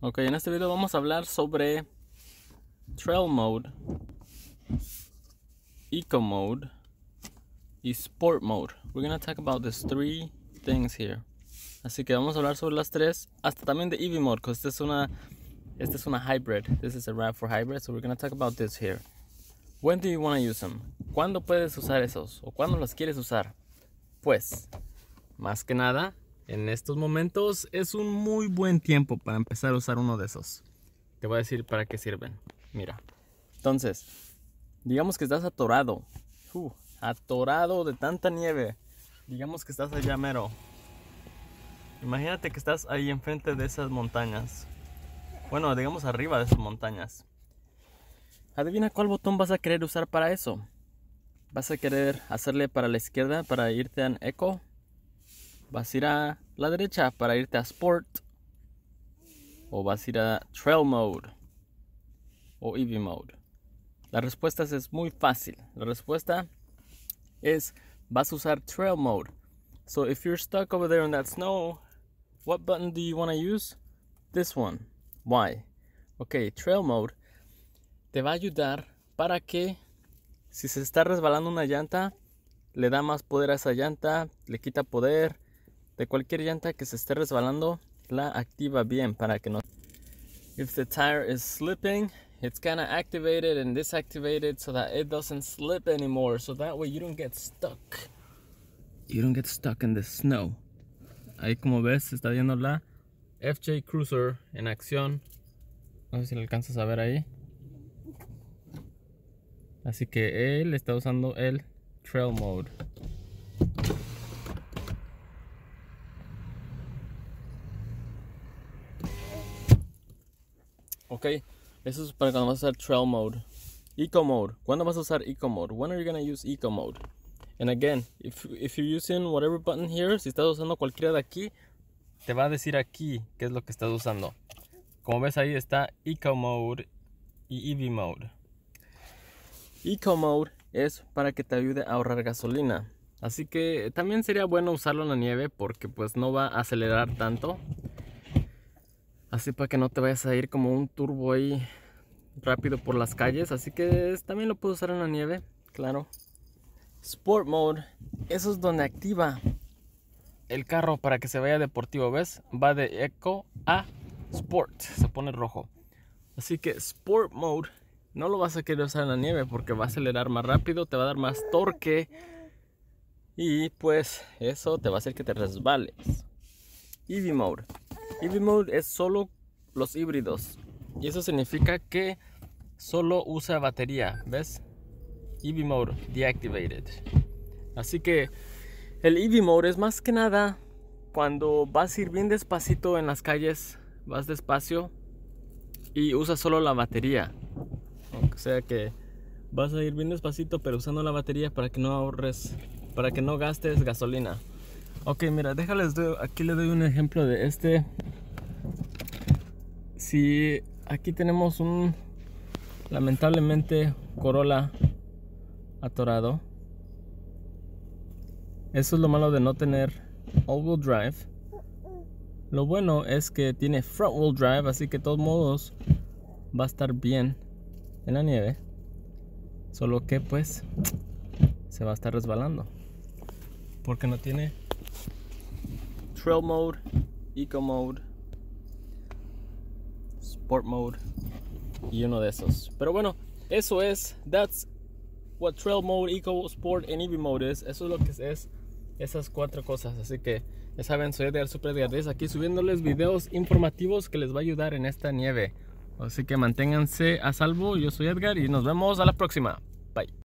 Ok, en este video vamos a hablar sobre Trail Mode, Eco Mode, y Sport Mode. We're gonna talk about these three things here. Así que vamos a hablar sobre las tres, hasta también de EV Mode, porque esta es una, esta es una hybrid. This is a wrap for hybrid, so we're gonna talk about this here. When do you wanna use them? ¿Cuándo puedes usar esos? ¿O cuándo los quieres usar? Pues, más que nada, en estos momentos es un muy buen tiempo para empezar a usar uno de esos. Te voy a decir para qué sirven. Mira. Entonces, digamos que estás atorado. Uh, atorado de tanta nieve. Digamos que estás allá mero. Imagínate que estás ahí enfrente de esas montañas. Bueno, digamos arriba de esas montañas. Adivina cuál botón vas a querer usar para eso. ¿Vas a querer hacerle para la izquierda para irte en eco? ¿Vas a ir a la derecha para irte a Sport. O vas a ir a Trail Mode. O EV Mode. La respuesta es muy fácil. La respuesta es vas a usar Trail Mode. So if you're stuck over there in that snow, what button do you want to use? This one. Why? Ok, Trail Mode te va a ayudar para que si se está resbalando una llanta, le da más poder a esa llanta, le quita poder, de cualquier llanta que se esté resbalando, la activa bien para que no... If the tire is slipping, it's kind of activated and disactivated so that it doesn't slip anymore. So that way you don't get stuck. You don't get stuck in the snow. Ahí como ves, está viendo la FJ Cruiser en acción. No sé si le alcanzas a ver ahí. Así que él está usando el Trail Mode. ¿ok? Eso es para cuando vas a usar trail mode. Eco mode. ¿Cuándo vas a usar eco mode? When are you gonna use eco mode? And again, if, if you're using whatever button here, si estás usando cualquiera de aquí, te va a decir aquí qué es lo que estás usando. Como ves ahí está Eco Mode y EV Mode. Eco Mode es para que te ayude a ahorrar gasolina. Así que también sería bueno usarlo en la nieve porque pues no va a acelerar tanto. Así para que no te vayas a ir como un turbo ahí rápido por las calles. Así que también lo puedo usar en la nieve, claro. Sport Mode, eso es donde activa el carro para que se vaya deportivo, ¿ves? Va de Eco a Sport, se pone rojo. Así que Sport Mode no lo vas a querer usar en la nieve porque va a acelerar más rápido, te va a dar más torque y pues eso te va a hacer que te resbales. EV Mode. EV Mode es solo los híbridos. Y eso significa que solo usa batería. ¿Ves? EV Mode deactivated. Así que el EV Mode es más que nada cuando vas a ir bien despacito en las calles, vas despacio y usa solo la batería. O sea que vas a ir bien despacito pero usando la batería para que no ahorres, para que no gastes gasolina. Ok, mira, déjales, aquí le doy un ejemplo de este. Si aquí tenemos un, lamentablemente, Corolla atorado. Eso es lo malo de no tener all-wheel drive. Lo bueno es que tiene front-wheel drive, así que de todos modos va a estar bien en la nieve. Solo que pues se va a estar resbalando. Porque no tiene Trail Mode, Eco Mode, Sport Mode y uno de esos. Pero bueno, eso es, that's what Trail Mode, Eco, Sport and EV Mode es. Eso es lo que es, esas cuatro cosas. Así que ya saben, soy Edgar Super Edgar aquí subiéndoles videos informativos que les va a ayudar en esta nieve. Así que manténganse a salvo. Yo soy Edgar y nos vemos a la próxima. Bye.